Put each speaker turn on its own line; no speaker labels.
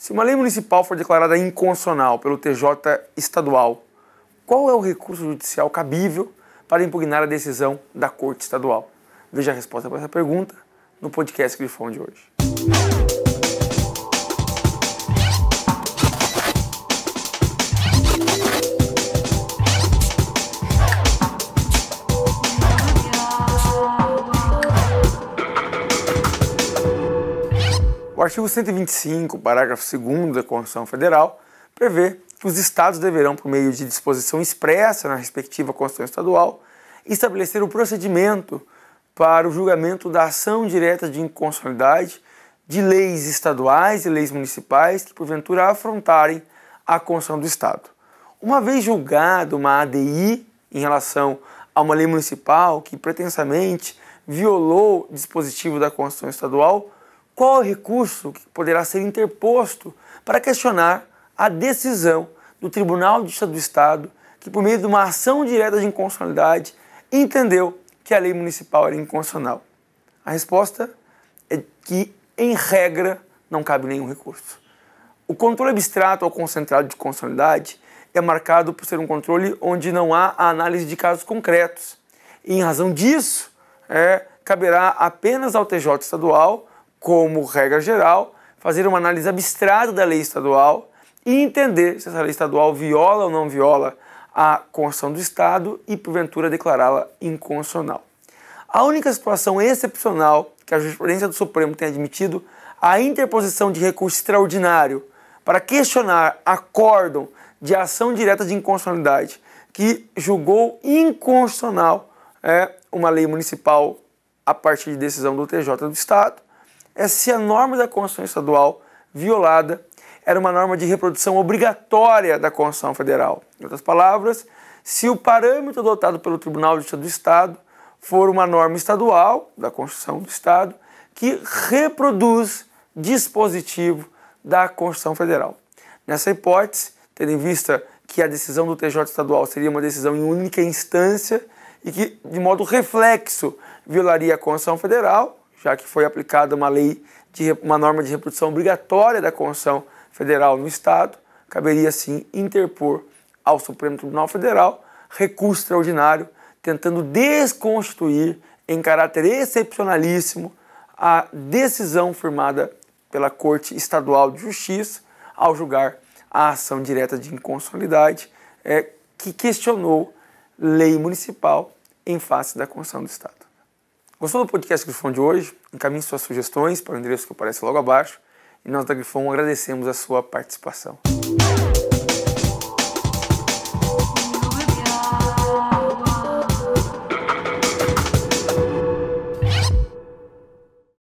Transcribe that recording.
Se uma lei municipal for declarada inconstitucional pelo TJ estadual, qual é o recurso judicial cabível para impugnar a decisão da Corte Estadual? Veja a resposta para essa pergunta no podcast Grifão de hoje. O artigo 125, parágrafo 2 da Constituição Federal, prevê que os estados deverão, por meio de disposição expressa na respectiva Constituição Estadual, estabelecer o procedimento para o julgamento da ação direta de inconstitucionalidade de leis estaduais e leis municipais que porventura afrontarem a Constituição do Estado. Uma vez julgada uma ADI em relação a uma lei municipal que pretensamente violou dispositivo da Constituição Estadual, qual o recurso que poderá ser interposto para questionar a decisão do Tribunal de Justiça do Estado, que, por meio de uma ação direta de inconstitucionalidade, entendeu que a lei municipal era inconstitucional? A resposta é que, em regra, não cabe nenhum recurso. O controle abstrato ou concentrado de constitucionalidade é marcado por ser um controle onde não há a análise de casos concretos. E, em razão disso, é, caberá apenas ao TJ estadual como regra geral, fazer uma análise abstrata da lei estadual e entender se essa lei estadual viola ou não viola a Constituição do Estado e, porventura, declará-la inconstitucional. A única situação excepcional que a jurisprudência do Supremo tem admitido a interposição de recurso extraordinário para questionar acórdão de ação direta de inconstitucionalidade que julgou inconstitucional é, uma lei municipal a partir de decisão do TJ do Estado é se a norma da Constituição Estadual violada era uma norma de reprodução obrigatória da Constituição Federal. Em outras palavras, se o parâmetro adotado pelo Tribunal de Justiça do Estado for uma norma estadual da Constituição do Estado que reproduz dispositivo da Constituição Federal. Nessa hipótese, tendo em vista que a decisão do TJ estadual seria uma decisão em única instância e que, de modo reflexo, violaria a Constituição Federal, já que foi aplicada uma lei, de, uma norma de reprodução obrigatória da Constituição Federal no Estado, caberia sim interpor ao Supremo Tribunal Federal recurso extraordinário tentando desconstituir em caráter excepcionalíssimo a decisão firmada pela Corte Estadual de Justiça ao julgar a ação direta de inconstitucionalidade é, que questionou lei municipal em face da Constituição do Estado. Gostou do podcast Grifão de hoje? Encaminhe suas sugestões para o endereço que aparece logo abaixo e nós da Grifão agradecemos a sua participação.